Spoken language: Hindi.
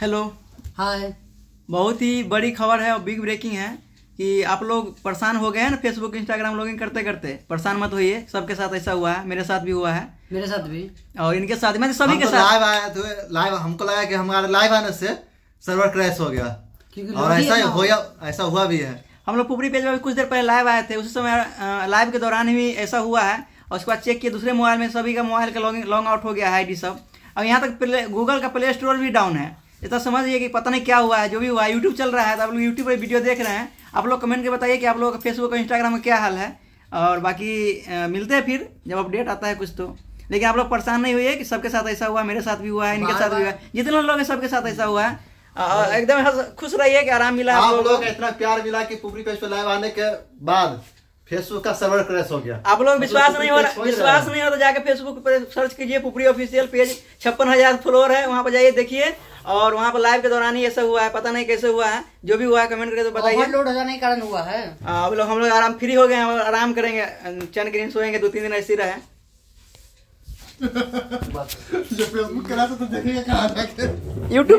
हेलो हाय बहुत ही बड़ी खबर है और बिग ब्रेकिंग है कि आप लोग परेशान हो गए हैं ना फेसबुक इंस्टाग्राम लॉगिन करते करते परेशान मत होइए सबके साथ ऐसा हुआ है मेरे साथ भी हुआ है मेरे साथ भी और इनके साथ मैं तो सभी के साथ लाइव आया तो लाइव हमको लगा कि हमारे लाइव आने से सर्वर क्रैश हो गया और ऐसा हो ऐसा हुआ भी है हम लोग पुपरी पेज में कुछ देर पहले लाइव आए थे उसी समय लाइव के दौरान ही ऐसा हुआ है और उसके बाद चेक किया दूसरे मोबाइल में सभी का मोबाइल का लॉन्ग लॉन्ग आउट हो गया है आई सब अब यहाँ तक गूगल का प्ले स्टोर भी डाउन है इतना समझिए कि पता नहीं क्या हुआ है जो भी हुआ है यूट्यूब चल रहा है तो आप लोग यूट्यूब पर वीडियो देख रहे हैं आप लोग कमेंट के बताइए कि आप लोगों का फेसबुक और इंस्टाग्राम में क्या हाल है और बाकी मिलते हैं फिर जब अपडेट आता है कुछ तो लेकिन आप लोग परेशान नहीं हुए कि सबके साथ ऐसा हुआ मेरे साथ भी हुआ है इनके साथ भी हुआ है जितने लोग हैं सबके साथ ऐसा हुआ है हाँ। एकदम खुश रहिए कि आराम मिला आप लोग इतना प्यार मिला कि पुबरी पेज पे लाइव आने के बाद फेसबुक का सर्वर क्रैश हो गया आप लोग विश्वास मतलब नहीं हो रहा विश्वास नहीं हो तो जाके फेसबुक पर सर्च कीजिए पुपरी ऑफिशियल पेज छप्पन हजार फॉलोअर है वहाँ पर जाइए देखिए और वहाँ पर लाइव के दौरान ही ऐसा हुआ है पता नहीं कैसे हुआ है जो भी हुआ है कमेंट करके तो बताइए लोड हो जाने के कारण हुआ है अब लोग हम लोग आराम फ्री हो गए हैं आराम करेंगे अं, चैन ग्रीन सोएंगे दो तीन दिन ऐसे रहे यूट्यूब